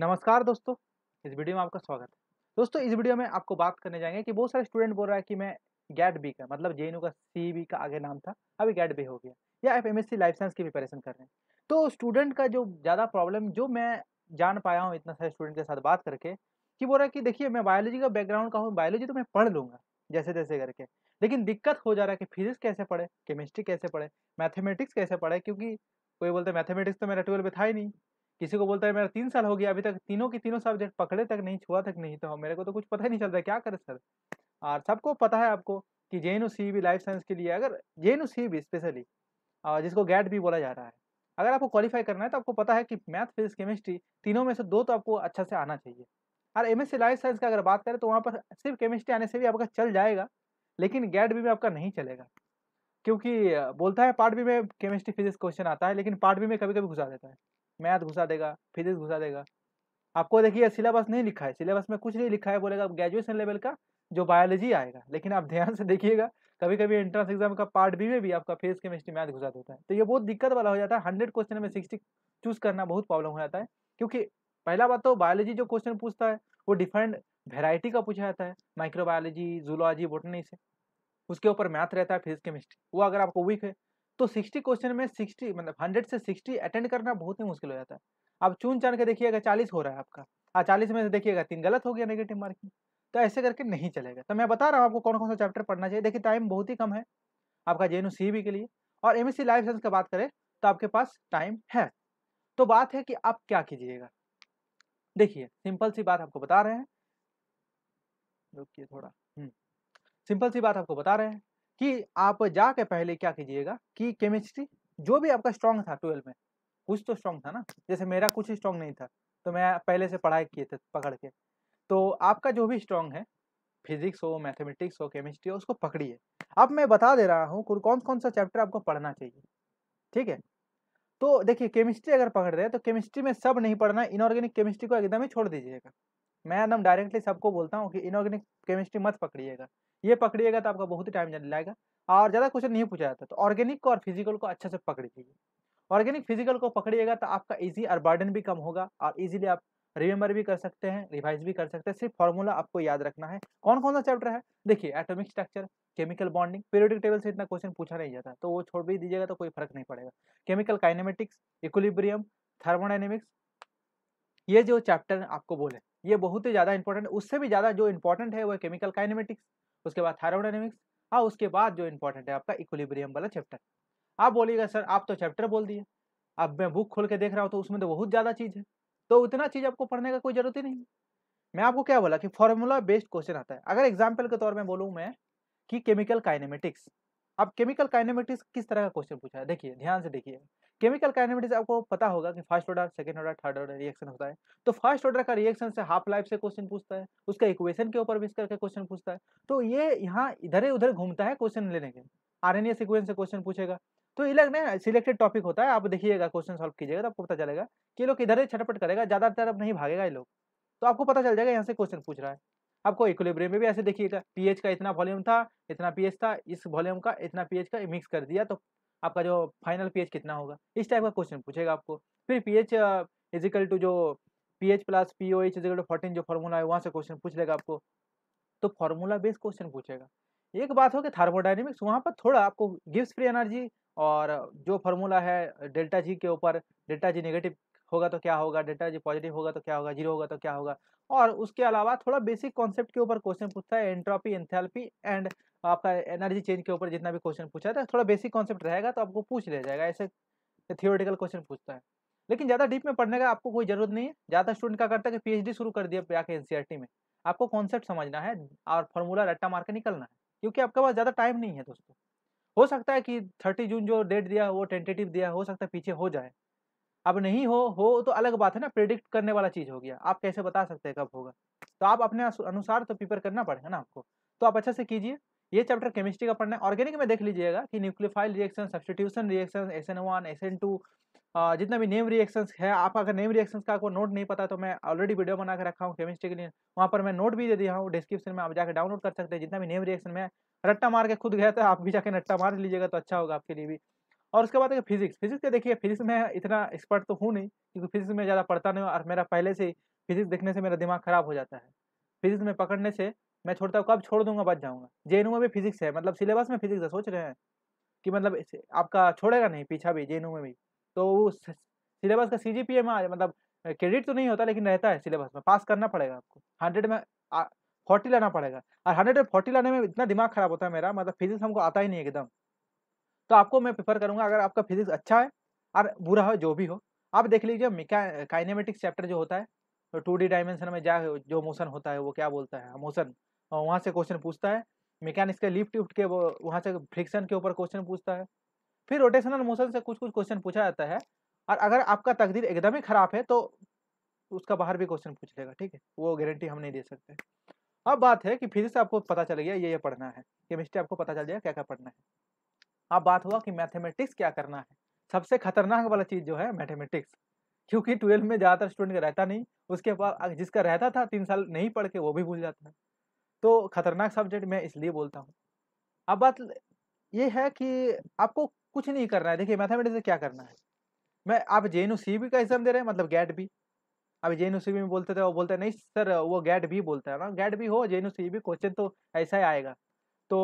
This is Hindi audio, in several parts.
नमस्कार दोस्तों इस वीडियो में आपका स्वागत है दोस्तों इस वीडियो में आपको बात करने जाएंगे कि बहुत सारे स्टूडेंट बोल रहा है कि मैं गैट बी का मतलब जे का सी बी का आगे नाम था अभी गैट बी हो गया या F M S life science की प्रिपरेशन कर रहे हैं तो स्टूडेंट का जो ज़्यादा प्रॉब्लम जो मैं जान पाया हूँ इतना सारे स्टूडेंट के साथ बात करके कि बोल रहा है कि देखिए मैं बायोलॉजी का बैकग्राउंड का हूँ बायोलॉजी तो मैं पढ़ लूँगा जैसे तैसे करके लेकिन दिक्कत हो जा रहा है कि फिजिक्स कैसे पढ़े केमिस्ट्री कैसे पढ़े मैथमेटिक्स कैसे पढ़े क्योंकि कोई बोलते मैथमेटिक्स तो मेरा ट्वेल्व में था ही नहीं किसी को बोलता है मेरा तीन साल हो गया अभी तक तीनों के तीनों सब्जेक्ट पकड़े तक नहीं छुआ तक नहीं तो मेरे को तो कुछ पता ही नहीं चल रहा क्या करे सर और सबको पता है आपको कि J N C life science के लिए अगर जे एन स्पेशली और जिसको गैट भी बोला जा रहा है अगर आपको क्वालिफाई करना है तो आपको पता है कि मैथ फिजिक्स केमिस्ट्री तीनों में से दो तो आपको अच्छा से आना चाहिए और एम एस लाइफ साइंस का अगर बात करें तो वहाँ पर सिर्फ केमिस्ट्री आने से भी आपका चल जाएगा लेकिन गैट भी में आपका नहीं चलेगा क्योंकि बोलता है पार्ट बी में केमिस्ट्री फिजिक्स क्वेश्चन आता है लेकिन पार्ट बी में कभी कभी घुसा देता है मैथ घुसा देगा फिजिक्स घुसा देगा आपको देखिए सिलेबस नहीं लिखा है सिलेबस में कुछ नहीं लिखा है बोलेगा ग्रेजुएशन लेवल का जो बायोलॉजी आएगा लेकिन आप ध्यान से देखिएगा कभी कभी एंट्रेंस एग्जाम का पार्ट बी में भी आपका फिजिक्स केमिस्ट्री मैथ घुसा देता है तो ये बहुत दिक्कत वाला हो जाता है हंड्रेड क्वेश्चन में सिक्सटी चूज करना बहुत प्रॉब्लम हो जाता है क्योंकि पहला बात तो बायोलॉजी जो क्वेश्चन पूछता है वो डिफरेंट वेराइटी का पूछा जाता है माइक्रोबायोलॉजी जूलॉजी बोटनी से उसके ऊपर मैथ रहता है फिजिक्स केमिस्ट्री वो अगर आपको वीक है तो सिक्सटी क्वेश्चन में सिक्सटी मतलब हंड्रेड से सिक्सटी अटेंड करना बहुत ही मुश्किल हो जाता है आप चुन चान के देखिएगा चालीस हो रहा है आपका हाँ चालीस में से देखिएगा तीन गलत हो गया नेगेटिव मार्किंग तो ऐसे करके नहीं चलेगा तो मैं बता रहा हूँ आपको कौन कौन सा चैप्टर पढ़ना चाहिए देखिए टाइम बहुत ही कम है आपका जे एन के लिए और M S C life science की बात करें तो आपके पास टाइम है तो बात है कि आप क्या कीजिएगा देखिए सिंपल सी बात आपको बता रहे हैं रुकिए थोड़ा सिंपल हम्म, सी बात आपको बता रहे हैं कि आप जाके पहले क्या कीजिएगा कि केमिस्ट्री जो भी आपका स्ट्रांग था ट्वेल्थ में कुछ तो स्ट्रांग था ना जैसे मेरा कुछ स्ट्रांग नहीं था तो मैं पहले से पढ़ाई किए थे पकड़ के तो आपका जो भी स्ट्रांग है फिजिक्स हो मैथमेटिक्स हो केमिस्ट्री हो उसको पकड़िए अब मैं बता दे रहा हूँ कौन कौन सा चैप्टर आपको पढ़ना चाहिए ठीक है तो देखिए केमिस्ट्री अगर पकड़ रहे हैं तो केमिस्ट्री में सब नहीं पढ़ना इनऑर्गेनिक केमिस्ट्री को एकदम ही छोड़ दीजिएगा मैं एकदम डायरेक्टली सबको बोलता हूँ कि इनऑर्गेनिक केमिस्ट्री मत पकड़िएगा ये पकड़िएगा तो आपका बहुत ही टाइम लगेगा और ज़्यादा क्वेश्चन नहीं पूछा जाता तो ऑर्गेनिक को और फिजिकल को अच्छे से पकड़िए ऑर्गेनिक फिजिकल को पकड़िएगा तो आपका इजी और बर्डन भी कम होगा और इजीली आप रिमेम्बर भी कर सकते हैं रिवाइज भी कर सकते हैं सिर्फ फॉर्मूला आपको याद रखना है कौन कौन सा चैप्टर है देखिए atomic structure chemical bonding periodic table से इतना क्वेश्चन पूछा नहीं जाता तो वो छोड़ भी दीजिएगा तो कोई फर्क नहीं पड़ेगा केमिकल काइनेमेटिक्स इक्विलिब्रियम थर्मोडाइनेमिक्स ये जो चैप्टर आपको बोले ये बहुत ही ज़्यादा इंपॉर्टेंट उससे भी ज़्यादा जो इंपॉर्टेंट है वो केमिकल काइनेमेटिक्स उसके बाद थायरोडाइनमिक्स हाँ उसके बाद जो इंपॉर्टेंट है आपका इक्विलिब्रियम वाला चैप्टर आप बोलिएगा सर आप तो चैप्टर बोल दिए अब मैं बुक खोल के देख रहा हूँ तो उसमें तो बहुत ज़्यादा चीज़ है तो उतना चीज़ आपको पढ़ने का कोई ज़रूरत ही नहीं मैं आपको क्या बोला कि फॉर्मूला बेस्ड क्वेश्चन आता है अगर एग्जाम्पल के तौर में बोलूँ मैं कि केमिकल काइनेमेटिक्स अब केमिकल काइनेमेटिक्स किस तरह का क्वेश्चन पूछा है देखिए ध्यान से देखिए केमिकल काइनेमेटिक्स आपको पता होगा कि first order second order third order reaction होता है तो फर्स्ट ऑर्डर का रिएक्शन से हाफ लाइफ से क्वेश्चन पूछता है उसका इक्वेशन के ऊपर बेस करके क्वेश्चन पूछता है तो ये यहाँ इधर उधर घूमता है क्वेश्चन लेने के आर एन से क्वेश्चन पूछेगा तो इलाक लगना सिलेक्टेड टॉपिक होता है आप देखिएगा क्वेश्चन सॉल्व कीजिएगा तो आपको पता चलेगा कि लोग इधर ही छटपट करेगा ज़्यादातर अब नहीं भागेगा ये लोग तो आपको पता चल जाएगा यहाँ से क्वेश्चन पूछ रहा है आपको इक्वलिब्रियम में भी ऐसे देखिएगा पीएच का इतना वॉल्यूम था इतना पीएच था इस वॉल्यूम का इतना पीएच का मिक्स कर दिया तो आपका जो फाइनल पीएच कितना होगा इस टाइप का क्वेश्चन पूछेगा आपको फिर पीएच इजिकल टू जो pH plus P O H is equal to fourteen जो फॉर्मूला है वहाँ से क्वेश्चन पूछ लेगा आपको तो फॉर्मूला बेस्ड क्वेश्चन पूछेगा एक बात हो कि थार्मोडाइनमिक्स वहाँ पर थोड़ा आपको गिव्स फ्री एनर्जी और जो फार्मूला है डेल्टा जी के ऊपर डेल्टा जी नेगेटिव होगा तो क्या होगा डेल्टा जी पॉजिटिव होगा तो क्या होगा जीरो होगा तो क्या होगा और उसके अलावा थोड़ा बेसिक कॉन्सेप्ट के ऊपर क्वेश्चन पूछता है एंट्रोपी एंथैल्पी एंड आपका एनर्जी चेंज के ऊपर जितना भी क्वेश्चन पूछा था थोड़ा बेसिक कॉन्सेप्ट रहेगा तो आपको पूछ लिया जाएगा ऐसे थियोरेटिकल क्वेश्चन पूछता है लेकिन ज़्यादा डीप में पढ़ने का आपको कोई जरूरत नहीं है ज़्यादा स्टूडेंट क्या करता है कि पीएचडी शुरू कर दिया जाके एनसीईआरटी में आपको कॉन्सेप्ट समझना है और फॉर्मूला रट्टा मार के निकलना है क्योंकि आपके पास ज़्यादा टाइम नहीं है दोस्तों हो सकता है कि थर्टी जून जो डेट दिया वो टेंटेटिव दिया हो सकता है पीछे हो जाए अब नहीं हो हो तो अलग बात है ना प्रिडिक्ट करने वाला चीज़ हो गया आप कैसे बता सकते हैं कब होगा तो आप अपने अनुसार तो प्रिपेयर करना पड़ेगा ना आपको तो आप अच्छा से कीजिए ये चैप्टर केमिस्ट्री का पढ़ना है ऑर्गेनिक में देख लीजिएगा कि nucleophile reaction substitution reaction S N one S N two जितना भी नेम रिएक्शन है आप अगर नेम रिएक्शन का आपको नोट नहीं पता तो मैं ऑलरेडी वीडियो बना के रखा हूँ केमिस्ट्री के लिए वहाँ पर मैं नोट भी दे दिया हूँ डिस्क्रिप्शन में आप जाकर डाउनलोड कर सकते हैं जितना भी नेम रिएक्शन में रट्टा मार के खुद गया था आप भी जाकर रट्टा मार लीजिएगा तो अच्छा होगा आपके लिए भी और उसके बाद फिजिक्स फिजिक्स के देखिए फिजिक्स में इतना एक्सपर्ट तो हूँ नहीं क्योंकि फिजिक्स में ज़्यादा पढ़ता नहीं और मेरा पहले से फिजिक्स देखने से मेरा दिमाग खराब हो जाता है फिजिक्स में पकड़ने से मैं छोड़ता हूँ कब छोड़ दूंगा बच जाऊँगा जे में भी फिजिक्स है मतलब सिलेबस में फिजिक्स है सोच रहे हैं कि मतलब आपका छोड़ेगा नहीं पीछा भी जे में भी तो सिलेबस का सी जी पी ए में मतलब क्रेडिट तो नहीं होता लेकिन रहता है सिलेबस में पास करना पड़ेगा आपको हंड्रेड में फोर्टी लाना पड़ेगा और हंड्रेड में फोर्टी लाने में इतना दिमाग खराब होता है मेरा मतलब फिजिक्स हमको आता ही नहीं एकदम तो आपको मैं प्रेफर करूंगा अगर आपका फिजिक्स अच्छा है और बुरा हो जो भी हो आप देख लीजिए काइनेमेटिक्स चैप्टर जो होता है तो टू डी डायमेंशन में जा जो मोशन होता है वो क्या बोलता है मोशन वहाँ से क्वेश्चन पूछता है मैकेनिक्स के लिफ्ट उफ्ट के वहाँ से फ्रिक्शन के ऊपर क्वेश्चन पूछता है फिर रोटेशनल मोशन से कुछ कुछ क्वेश्चन पूछा जाता है और अगर आपका तकदीर एकदम ही खराब है तो उसका बाहर भी क्वेश्चन पूछ लेगा ठीक है वो गारंटी हम नहीं दे सकते अब बात है कि फिजिक्स आपको पता चल गया ये ये पढ़ना है केमिस्ट्री आपको पता चल गया क्या क्या पढ़ना है अब बात हुआ कि मैथमेटिक्स क्या करना है सबसे खतरनाक वाला चीज़ जो है मैथमेटिक्स क्योंकि ट्वेल्थ में ज़्यादातर स्टूडेंट का रहता नहीं उसके बाद जिसका रहता था तीन साल नहीं पढ़ के वो भी भूल जाता है तो खतरनाक सब्जेक्ट मैं इसलिए बोलता हूँ अब बात ये है कि आपको कुछ नहीं करना है देखिए मैथमेटिक्स से क्या करना है मैं आप जे एन सी बी का एग्जाम दे रहे हैं मतलब गैट बी अब जे एन सी बी में बोलते थे वो बोलते नहीं सर वो गैट बी बोलता है ना गैट बी हो J N C B question तो ऐसा ही आएगा तो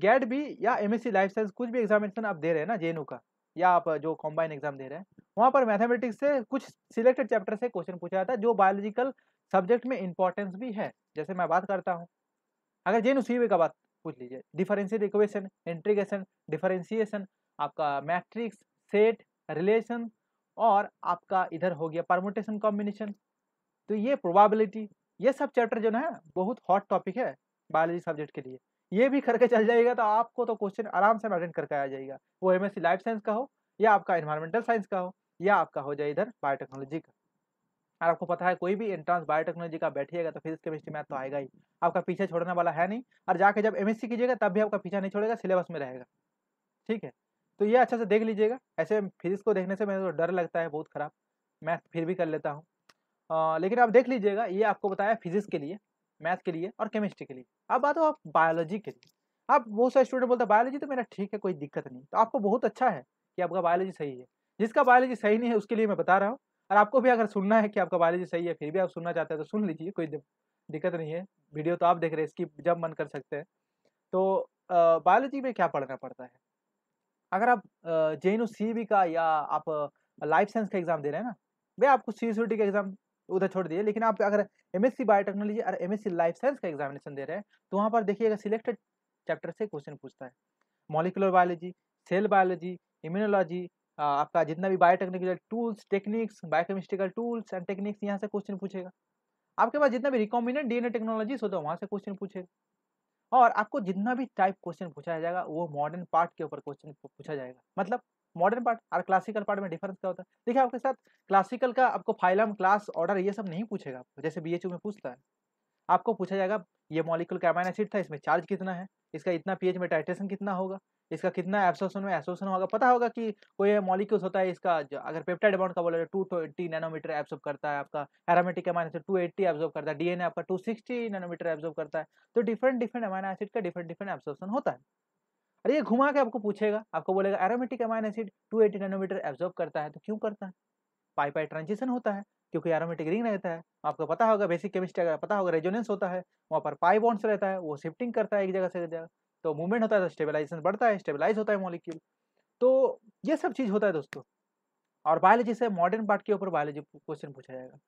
गेट भी या एमएससी लाइफ साइंस कुछ भी एग्जामिनेशन आप दे रहे हैं ना जे का या आप जो कॉम्बाइन एग्जाम दे रहे हैं वहाँ पर मैथमेटिक्स से कुछ सिलेक्टेड चैप्टर से क्वेश्चन पूछा जाता है जो बायोलॉजिकल सब्जेक्ट में इंपॉर्टेंस भी है जैसे मैं बात करता हूँ अगर जे सी का बात पूछ लीजिए डिफरेंशियल इक्वेशन इंट्रीगेशन डिफरेंशिएशन आपका मैट्रिक्स सेट रिलेशन और आपका इधर हो गया परमोटेशन कॉम्बिनेशन तो ये प्रोबेबिलिटी ये सब चैप्टर जो है बहुत हॉट टॉपिक है बायोलॉजी सब्जेक्ट के लिए ये भी करके चल जाएगा तो आपको तो क्वेश्चन आराम से अटेंड करके आ जाएगा वो एम लाइफ साइंस का हो या आपका इन्वायरमेंटल साइंस का हो या आपका हो जाए इधर बायोटेक्नोलॉजी का और आपको पता है कोई भी एंट्रांस बायोटेक्नोलॉजी का बैठिएगा तो फिजिक्स केमिस्ट्री मैथ तो आएगा ही आपका पीछे छोड़ने वाला है नहीं और जाके जब एम कीजिएगा तब भी आपका पीछा नहीं छोड़ेगा सिलेबस में रहेगा ठीक है तो ये अच्छा से देख लीजिएगा ऐसे फिजिक्स को देखने से मेरे को डर लगता है बहुत खराब मैथ फिर भी कर लेता हूँ लेकिन आप देख लीजिएगा ये आपको बताया फिजिक्स के लिए मैथ के लिए और केमिस्ट्री के लिए अब बात हो आप बायोलॉजी के लिए आप बहुत सारे स्टूडेंट बोलते हैं बायोलॉजी तो मेरा ठीक है कोई दिक्कत नहीं तो आपको बहुत अच्छा है कि आपका बायोलॉजी सही है जिसका बायोलॉजी सही नहीं है उसके लिए मैं बता रहा हूँ और आपको भी अगर सुनना है कि आपका बायोलॉजी सही है फिर भी आप सुनना चाहते हैं तो सुन लीजिए कोई दिक्कत नहीं है वीडियो तो आप देख रहे हैं इसकी जब मन कर सकते हैं तो बायोलॉजी में क्या पढ़ना पड़ता है अगर आप जे एन का या आप लाइफ साइंस का एग्ज़ाम दे रहे हैं ना भाई आपको सी का एग्ज़ाम उधर छोड़ दीजिए लेकिन आप अगर एम एस बायोटेक्नोलॉजी और एम लाइफ साइंस का एग्जामिनेशन दे रहे हैं तो वहाँ पर देखिएगा सिलेक्टेड चैप्टर से क्वेश्चन पूछता है molecular biology cell biology immunology आपका जितना भी biotechnical tools techniques biochemistrical tools and techniques यहाँ से क्वेश्चन पूछेगा आपके पास जितना भी रिकॉम्बिनेंट डीएनए टेक्नोलॉजीज होता है वहाँ से क्वेश्चन पूछेगा और आपको जितना भी टाइप क्वेश्चन पूछा जाएगा वो मॉडर्न पार्ट के ऊपर क्वेश्चन पूछा जाएगा मतलब मॉडर्न पार्ट और क्लासिकल पार्ट में डिफरेंस क्या होता है देखिए आपके साथ क्लासिकल का आपको फाइलम क्लास ऑर्डर ये सब नहीं पूछेगा आपको जैसे बी में पूछता है आपको पूछा जाएगा ये मॉलिक्यूल का अमाइन एसिड था इसमें चार्ज कितना है इसका इतना पी में टाइट्रेशन कितना होगा इसका कितना एब्सोर्सन में एसोसन होगा पता होगा कि कोई मॉलिक्यूल्स होता है इसका जो अगर पेप्टाइड अमाउंट का बोला जाए टू ट्वेंटी नैनोमीटर एब्जॉर्ब करता है आपका aromatic amine acid two eighty absorb करता है डीएनए आपका टू सिक्सटी नैनोमीटर एब्जॉर्व करता है तो डिफरेंट डिफरेंट एमाइन एसिड का डिफरेंट डिफरेंट एब्सोर्सन होता है अरे ये घुमा के आपको पूछेगा आपको बोलेगा aromatic amine acid 280 nanometer absorb करता है तो क्यों करता है पाई पाई ट्रांजिशन होता है क्योंकि एरोमेटिक रिंग रहता है आपको पता होगा बेसिक केमिस्ट्री अगर पता होगा रेजोनेंस होता है वहाँ पर पाई बॉन्ड्स रहता है वो शिफ्टिंग करता है एक जगह से एक जगह तो मूवमेंट होता है तो स्टेबिलाइजेशन बढ़ता है स्टेबलाइज होता है मॉलिक्यूल तो ये सब चीज़ होता है दोस्तों और बायोलॉजी से मॉडर्न पार्ट के ऊपर बायोलॉजी क्वेश्चन पूछा जाएगा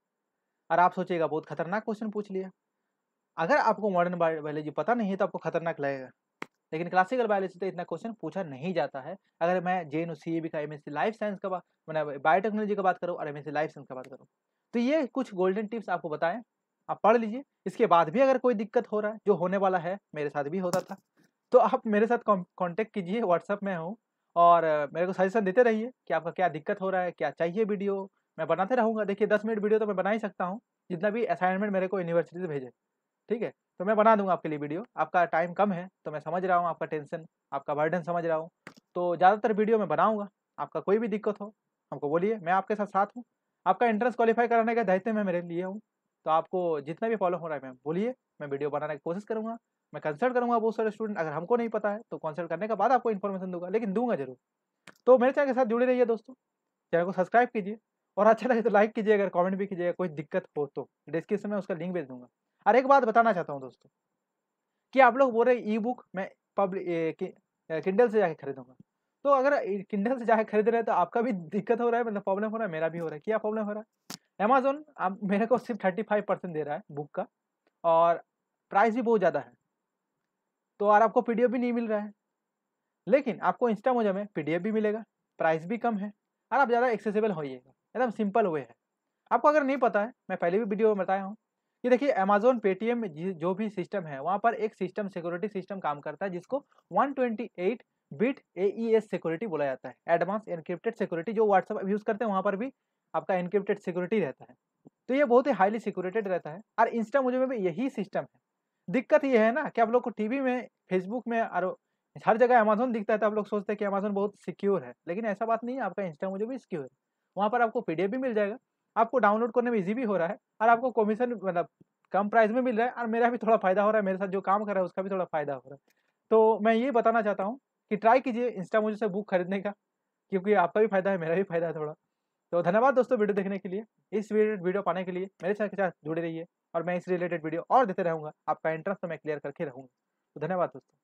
और आप सोचेगा बहुत खतरनाक क्वेश्चन पूछ लिया अगर आपको मॉडर्न बायोलॉजी पता नहीं है तो आपको खतरनाक लगेगा लेकिन क्लासिकल बायोलॉजी से इतना क्वेश्चन पूछा नहीं जाता है अगर मैं जे एन सी का एम एस लाइफ साइंस का मैंने बायोटेक्नोलॉजी का बात करूँ और एम एस लाइफ साइंस का बात करूँ तो ये कुछ गोल्डन टिप्स आपको बताएं आप पढ़ लीजिए इसके बाद भी अगर कोई दिक्कत हो रहा है जो होने वाला है मेरे साथ भी होता था तो आप मेरे साथ कॉन्टेक्ट कीजिए व्हाट्सअप में हूँ और मेरे को सजेशन देते रहिए कि आपका क्या दिक्कत हो रहा है क्या चाहिए वीडियो मैं बनाते रहूँगा देखिए दस मिनट वीडियो तो मैं बना ही सकता हूँ जितना भी असाइनमेंट मेरे को यूनिवर्सिटी से भेजे ठीक है तो मैं बना दूंगा आपके लिए वीडियो आपका टाइम कम है तो मैं समझ रहा हूँ आपका टेंशन आपका बर्डन समझ रहा हूँ तो ज़्यादातर वीडियो मैं बनाऊँगा आपका कोई भी दिक्कत हो हमको बोलिए मैं आपके साथ साथ हूँ आपका एंट्रेंस क्वालिफाई कराने का दायित्व मैं मेरे लिए हूँ तो आपको जितना भी प्रॉब्लम हो रहा है मैं बोलिए मैं वीडियो बनाने की कोशिश करूँगा मैं कंसल्ट करूँगा बहुत सारे स्टूडेंट अगर हमको नहीं पता है तो कंसल्ट करने के बाद आपको इन्फॉर्मेशन दूंगा लेकिन दूंगा जरूर तो मेरे चैनल के साथ जुड़े रहिए दोस्तों चैनल को सब्सक्राइब कीजिए और अच्छा लगे तो लाइक कीजिएगा अगर कॉमेंट भी कीजिएगा कोई दिक्कत हो तो डिस्क्रिप्शन में उसका लिंक भेज दूंगा और एक बात बताना चाहता हूँ दोस्तों कि आप लोग बोल रहे ई बुक मैं पब्लिक किंडल से जाके खरीदूंगा तो अगर किंडल से जाके खरीद रहे हैं तो आपका भी दिक्कत हो रहा है मतलब प्रॉब्लम हो रहा है मेरा भी हो रहा है क्या प्रॉब्लम हो रहा है अमेजोन आप मेरे को सिर्फ थर्टी फाइव परसेंट दे रहा है बुक का और प्राइस भी बहुत ज़्यादा है तो और आपको एफ भी नहीं मिल रहा है लेकिन आपको इंस्टा मोजा में एफ भी मिलेगा प्राइस भी कम है और आप ज़्यादा एक्सेसिबल होइएगा एकदम सिंपल वे है आपको अगर नहीं पता है मैं पहले भी वीडियो में बताया हूँ कि देखिए अमेजोन पेटीएम जो भी सिस्टम है वहाँ पर एक सिस्टम सिक्योरिटी सिस्टम काम करता है जिसको 128 बिट एईएस सिक्योरिटी बोला जाता है एडवांस इनक्रिप्टेड सिक्योरिटी जो व्हाट्सअप यूज़ करते हैं वहाँ पर भी आपका इनक्रिप्टेड सिक्योरिटी रहता है तो ये बहुत ही हाईली सिक्योरिटेड रहता है और इंस्टा मुझे में भी यही सिस्टम है दिक्कत ये है ना कि आप लोग को टीवी में फेसबुक में और हर जगह अमेजोन दिखता है तो आप लोग सोचते हैं कि अमेजोन बहुत सिक्योर है लेकिन ऐसा बात नहीं है आपका इंस्टा मुझे भी सिक्योर है वहाँ पर आपको पी भी मिल जाएगा आपको डाउनलोड करने में ईजी भी हो रहा है और आपको कमीशन मतलब कम प्राइस में मिल रहा है और मेरा भी थोड़ा फायदा हो रहा है मेरे साथ जो काम कर रहा है उसका भी थोड़ा फायदा हो रहा है तो मैं ये बताना चाहता हूँ कि ट्राई कीजिए इंस्टा मुझे से बुक खरीदने का क्योंकि आपका भी फायदा है मेरा भी फायदा है थोड़ा तो धन्यवाद दोस्तों वीडियो देखने के लिए इस रिलेटेड वीडियो पाने के लिए मेरे साथ के साथ जुड़े रहिए और मैं इस रिलेटेड वीडियो और देते रहूँगा आपका इंटरेस्ट तो मैं क्लियर करके रहूँगा तो धन्यवाद दोस्तों